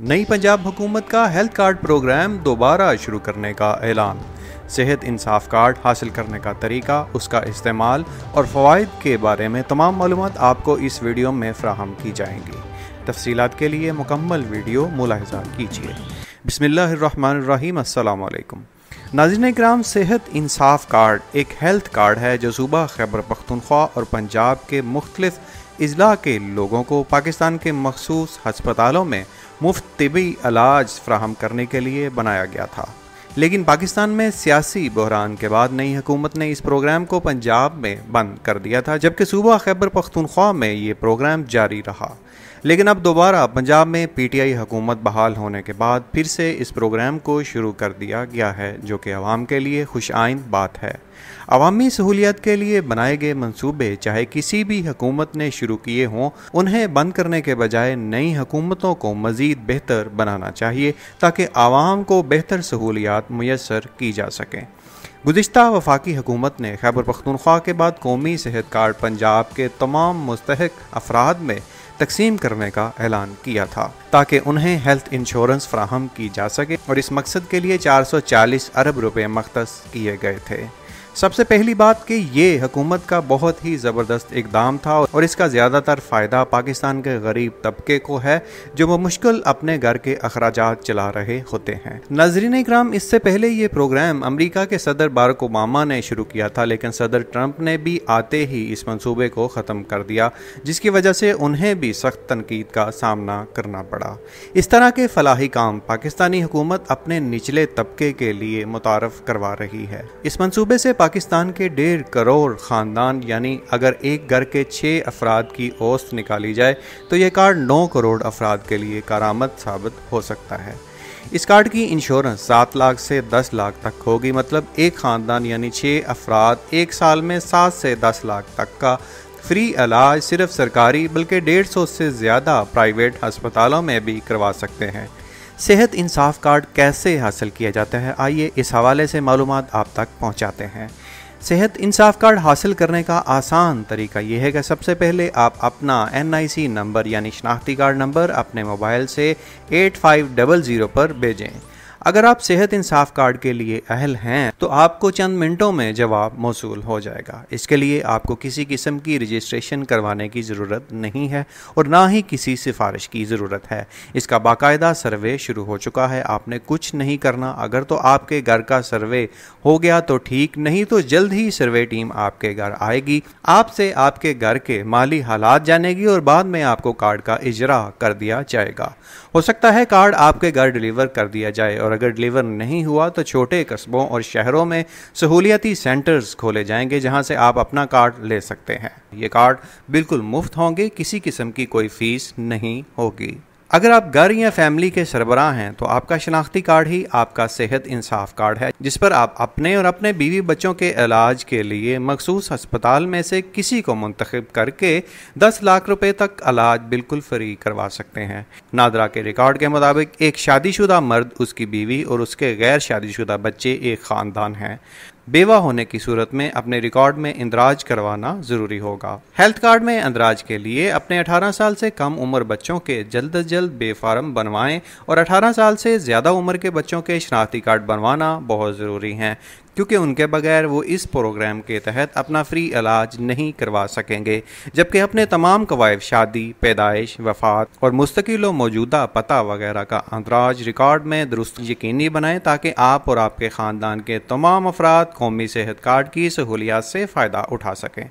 नई पंजाब हुकूमत का हेल्थ कार्ड प्रोग्राम दोबारा शुरू करने का ऐलान सेहत इंसाफ कार्ड हासिल करने का तरीका उसका इस्तेमाल और फ़वाद के बारे में तमाम मालूम आपको इस वीडियो में फ्राहम की जाएंगी तफसीत के लिए मुकम्मल वीडियो मुलाजा कीजिए बसमीम अल्लाम नाजिन ग्राम सेहत इंसाफ कार्ड एक हेल्थ कार्ड है जो सूबा खैबर पख्तनख्वा और पंजाब के मुख्तलिफ अजला के लोगों को पाकिस्तान के मखसूस हस्पतालों में मुफ्त तबी इलाज फ्राहम करने के लिए बनाया गया था लेकिन पाकिस्तान में सियासी बहरान के बाद नई हुकूमत ने इस प्रोग्राम को पंजाब में बंद कर दिया था जबकि सूबा खैबर पख्तूनख्वा में ये प्रोग्राम जारी रहा लेकिन अब दोबारा पंजाब में पीटीआई हुकूमत बहाल होने के बाद फिर से इस प्रोग्राम को शुरू कर दिया गया है जो कि आवाम के लिए खुश आइंद बात है अवामी सहूलियत के लिए बनाए गए मंसूबे चाहे किसी भी हकूमत ने शुरू किए हों उन्हें बंद करने के बजाय नई हकूमतों को मज़ीद बेहतर बनाना चाहिए ताकि आवाम को बेहतर सहूलियात मैसर की जा सकें गुज्त वफाकी हकूमत ने खैबर पख्तूनख्वा के बाद कौमी सेहत कार्ड पंजाब के तमाम मुस्तक अफराद में तकसीम करने का ऐलान किया था ताकि उन्हें हेल्थ इंश्योरेंस फ्राहम की जा सके और इस मकसद के लिए 440 अरब रुपए मख्त किए गए थे सबसे पहली बात कि ये हुकूमत का बहुत ही ज़बरदस्त इकदाम था और इसका ज़्यादातर फ़ायदा पाकिस्तान के गरीब तबके को है जो वो मुश्किल अपने घर के अखराज चला रहे होते हैं नाजरीन इक्राम इससे पहले ये प्रोग्राम अमरीका के सदर बारक ओबामा ने शुरू किया था लेकिन सदर ट्रंप ने भी आते ही इस मनसूबे को ख़त्म कर दिया जिसकी वजह से उन्हें भी सख्त तनकीद का सामना करना पड़ा इस तरह के फलाही काम पाकिस्तानी हुकूमत अपने निचले तबके के लिए मुतारफ़ करवा रही है इस मनसूबे से पाकिस्तान के डेढ़ करोड़ ख़ानदान यानी अगर एक घर के छः अफराद की औसत निकाली जाए तो यह कार्ड नौ करोड़ अफराद के लिए कारामद साबित हो सकता है इस कार्ड की इंश्योरेंस सात लाख से दस लाख तक होगी मतलब एक ख़ानदान यानी छः अफराद एक साल में सात से दस लाख तक का फ्री इलाज सिर्फ सरकारी बल्कि डेढ़ सौ से ज़्यादा प्राइवेट अस्पतालों में भी करवा सकते हैं सेहत इंसाफ कार्ड कैसे हासिल किया जाता है आइए इस हवाले से मालूम आप तक पहुँचाते हैं सेहत इंसाफ कार्ड हासिल करने का आसान तरीका यह है कि सबसे पहले आप अपना सी नंबर यानी शनाख्ती कार्ड नंबर अपने मोबाइल से ज़ीरो पर भेजें अगर आप सेहत इंसाफ कार्ड के लिए अहल हैं तो आपको चंद मिनटों में जवाब मौसू हो जाएगा इसके लिए आपको किसी किस्म की रजिस्ट्रेशन करवाने की ज़रूरत नहीं है और ना ही किसी सिफारिश की ज़रूरत है इसका बाकायदा सर्वे शुरू हो चुका है आपने कुछ नहीं करना अगर तो आपके घर का सर्वे हो गया तो ठीक नहीं तो जल्द ही सर्वे टीम आपके घर आएगी आपसे आपके घर के माली हालात जानेगी और बाद में आपको कार्ड का इजरा कर दिया जाएगा हो सकता है कार्ड आपके घर डिलीवर कर दिया जाए और अगर डिलीवर नहीं हुआ तो छोटे कस्बों और शहरों में सहूलियती सेंटर्स खोले जाएंगे जहां से आप अपना कार्ड ले सकते हैं ये कार्ड बिल्कुल मुफ्त होंगे किसी किस्म की कोई फीस नहीं होगी अगर आप घर या फैमिली के सरबराह हैं तो आपका शनाख्ती कार्ड ही आपका सेहत इंसाफ कार्ड है जिस पर आप अपने और अपने बीवी बच्चों के इलाज के लिए मखसूस अस्पताल में से किसी को मंतखब करके 10 लाख रुपए तक इलाज बिल्कुल फ्री करवा सकते हैं नादरा के रिकॉर्ड के मुताबिक एक शादीशुदा मर्द उसकी बीवी और उसके गैर शादीशुदा बच्चे एक ख़ानदान हैं बेवा होने की सूरत में अपने रिकॉर्ड में इंदराज करवाना जरूरी होगा हेल्थ कार्ड में इंदराज के लिए अपने 18 साल से कम उम्र बच्चों के जल्द अज जल्द बेफार्म बनवाएं और 18 साल से ज़्यादा उम्र के बच्चों के शनाख्ती कार्ड बनवाना बहुत ज़रूरी है क्योंकि उनके बगैर वो इस प्रोग्राम के तहत अपना फ्री इलाज नहीं करवा सकेंगे जबकि अपने तमाम कवायद शादी पैदाइश वफात और मुस्तकिल मौजूदा पता वगैरह का अंदराज रिकॉर्ड में दुरुस्त यकीनी बनाएं ताकि आप और आपके ख़ानदान के तमाम अफराद कौमी सेहत कार्ड की सहूलियात से फ़ायदा उठा सकें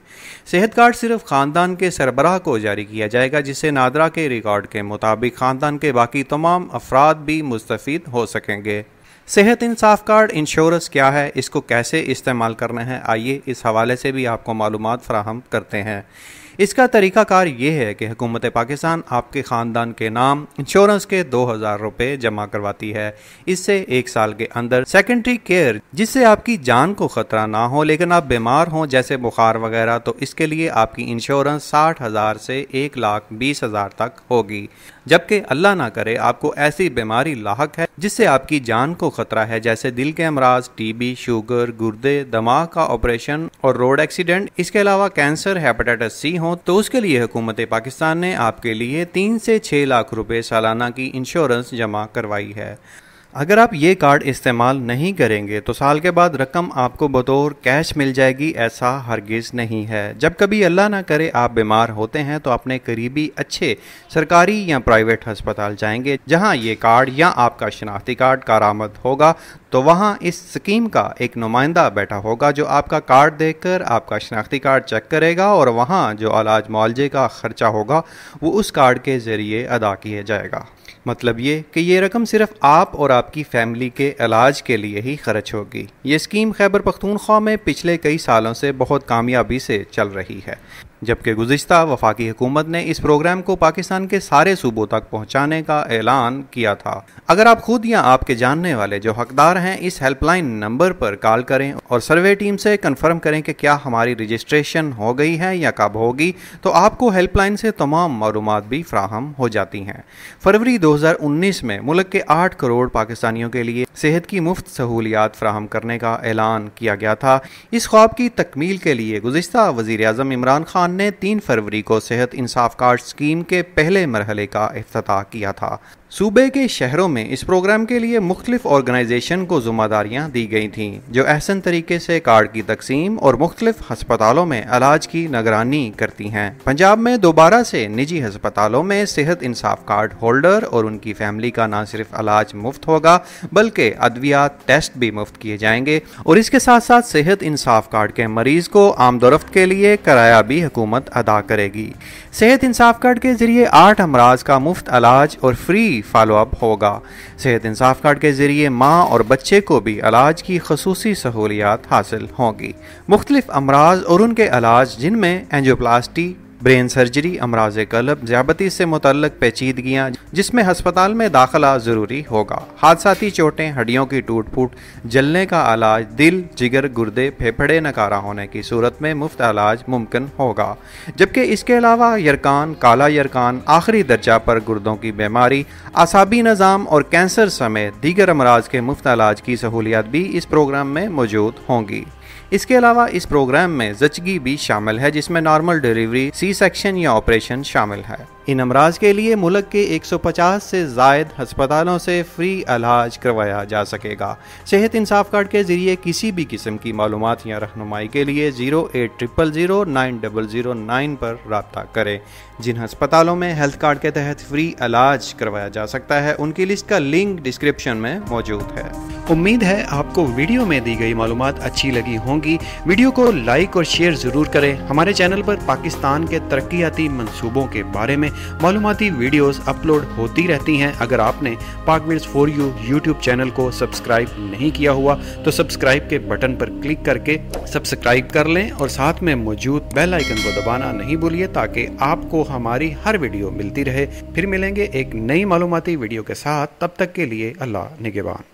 सेहत कार्ड सिर्फ ख़ानदान के सरबराह को जारी किया जाएगा जिससे नादरा के रिकॉर्ड के मुताबिक ख़ानदान के बाकी तमाम अफराद भी मुस्तफ़ हो सकेंगे सेहत इंसाफ कार्ड इंश्योरेंस क्या है इसको कैसे इस्तेमाल करना है आइए इस हवाले से भी आपको मालूम फ्राहम करते हैं इसका तरीक़ाकार ये है कि हुकूमत पाकिस्तान आपके ख़ानदान के नाम इंश्योरेंस के दो हज़ार रुपये जमा करवाती है इससे एक साल के अंदर सेकेंडरी केयर जिससे आपकी जान को ख़तरा ना हो लेकिन आप बीमार हों जैसे बुखार वगैरह तो इसके लिए आपकी इंश्योरेंस साठ हज़ार से एक लाख बीस हज़ार तक होगी जबकि अल्लाह ना करे आपको ऐसी बीमारी लाक है जिससे आपकी जान को खतरा है जैसे दिल के अमराज टीबी शुगर गुर्दे दमाग का ऑपरेशन और रोड एक्सीडेंट इसके अलावा कैंसर हेपेटाइटिस सी हो तो उसके लिए हुकूमत पाकिस्तान ने आपके लिए तीन से छह लाख रुपए सालाना की इंश्योरेंस जमा करवाई है अगर आप ये कार्ड इस्तेमाल नहीं करेंगे तो साल के बाद रकम आपको बतौर कैश मिल जाएगी ऐसा हरगिज़ नहीं है जब कभी अल्लाह ना करे आप बीमार होते हैं तो अपने करीबी अच्छे सरकारी या प्राइवेट अस्पताल जाएंगे जहां ये कार्ड या आपका शनाख्ती कार्ड कारामद होगा तो वहाँ इस स्कीम का एक नुमाइंदा बैठा होगा जो आपका कार्ड देखकर आपका शनाख्ती कार्ड चेक करेगा और वहाँ जो इलाज मुआवजे का ख़र्चा होगा वो उस कार्ड के ज़रिए अदा किया जाएगा मतलब ये कि ये रकम सिर्फ आप और आपकी फैमिली के इलाज के लिए ही खर्च होगी ये स्कीम खैबर पख्तूनख्वा में पिछले कई सालों से बहुत कामयाबी से चल रही है जबकि गुज्त वफाकी हुकूमत ने इस प्रोग्राम को पाकिस्तान के सारे सूबों तक पहुँचाने का ऐलान किया था अगर आप खुद या आपके जानने वाले जो हकदार हैं इस हेल्पलाइन नंबर पर कॉल करें और सर्वे टीम से कन्फर्म करें कि क्या हमारी रजिस्ट्रेशन हो गई है या कब होगी तो आपको हेल्पलाइन से तमाम मालूम भी फ्राहम हो जाती हैं फरवरी उन्नीस में मुल्क के आठ करोड़ पाकिस्तानियों के लिए सेहत की मुफ्त सहूलियात फ्राहम करने का ऐलान किया गया था इस ख्वाब की तकमील के लिए गुजशत वजीर अजम इमरान खान ने तीन फरवरी को सेहत इंसाफ कार्ड स्कीम के पहले मरहले का अफ्ताह किया था सूबे के शहरों में इस प्रोग्राम के लिए मुख्तलिफ ऑर्गेनाइजेशन को जिम्मेदारियाँ दी गई थीं जो एहसन तरीके से कार्ड की तकसीम और मुख्तलिफ हस्पतालों में इलाज की निगरानी करती हैं पंजाब में दोबारा से निजी हस्पतालों में सेहत इंसाफ कार्ड होल्डर और उनकी फैमिली का ना सिर्फ इलाज मुफ्त होगा बल्कि अद्वियात टेस्ट भी मुफ्त किए जाएंगे और इसके साथ साथ सेहत इंसाफ कार्ड के मरीज को आमदोरफ्त के लिए किराया भी हुकूमत अदा करेगी सेहत इंसाफ कार्ड के ज़रिए आठ अमराज का मुफ्त इलाज और फ्री फॉलोअप होगा सेहत इंसाफ कार्ड के ज़रिए माँ और बच्चे को भी इलाज की खसूस सहूलियात हासिल होंगी मुख्तलिफ अमराज और उनके इलाज जिनमें एंजोप्लास्टी ब्रेन सर्जरी अमराज कलब ज्यादती से मुतल पेचीदगियाँ जिसमें हस्पताल में दाखिला ज़रूरी होगा हादसाती चोटें हड्डियों की टूट फूट जलने का इलाज दिल जिगर गुर्दे फेफड़े नकारा होने की सूरत में मुफ्त इलाज मुमकिन होगा जबकि इसके अलावा यरकान काला यरकान आखिरी दर्जा पर गुर्दों की बीमारी आसाबी निज़ाम और कैंसर समेत दीगर अमराज के मुफ्त इलाज की सहूलियात भी इस प्रोग्राम में मौजूद होंगी इसके अलावा इस प्रोग्राम में जचगी भी शामिल है जिसमें नॉर्मल डिलीवरी सी सेक्शन या ऑपरेशन शामिल है इन अमराज के लिए मुल्क के 150 से जायद हस्पतालों से फ्री इलाज करवाया जा सकेगा सेहत इंसाफ कार्ड के जरिए किसी भी किस्म की मालूम या रहनुमाई के लिए zero eight triple zero nine double zero nine पर रबता करें जिन अस्पतालों में हेल्थ कार्ड के तहत फ्री इलाज करवाया जा सकता है उनकी लिस्ट का लिंक डिस्क्रिप्शन में मौजूद है उम्मीद है आपको वीडियो में दी गई मालूम अच्छी लगी होंगी वीडियो को लाइक और शेयर ज़रूर करें हमारे चैनल पर पाकिस्तान के तरक्याती मनसूबों के बारे में मालूमती वीडियोस अपलोड होती रहती हैं अगर आपने Pak for you YouTube channel को सब्सक्राइब नहीं किया हुआ तो सब्सक्राइब के बटन पर क्लिक करके सब्सक्राइब कर लें और साथ में मौजूद बेल आइकन को दबाना नहीं भूलिए ताकि आपको हमारी हर वीडियो मिलती रहे फिर मिलेंगे एक नई मालूमती वीडियो के साथ तब तक के लिए अल्लाह निगेबान